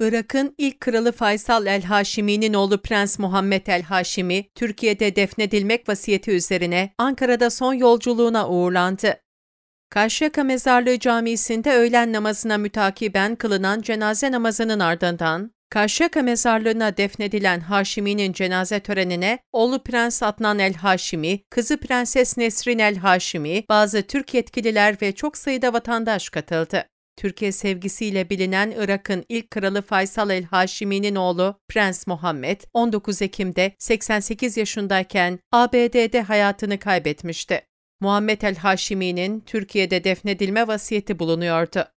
Irak'ın ilk kralı Faysal el-Haşimi'nin oğlu Prens Muhammed el-Haşimi, Türkiye'de defnedilmek vasiyeti üzerine Ankara'da son yolculuğuna uğurlandı. Karşıyaka Mezarlığı Camisi'nde öğlen namazına mütakiben kılınan cenaze namazının ardından, Karşıyaka Mezarlığı'na defnedilen Haşimi'nin cenaze törenine oğlu Prens Adnan el-Haşimi, kızı Prenses Nesrin el-Haşimi, bazı Türk yetkililer ve çok sayıda vatandaş katıldı. Türkiye sevgisiyle bilinen Irak'ın ilk kralı Faysal el Haşimi'nin oğlu Prens Muhammed 19 Ekim'de 88 yaşındayken ABD'de hayatını kaybetmişti. Muhammed el Haşimi'nin Türkiye'de defnedilme vasiyeti bulunuyordu.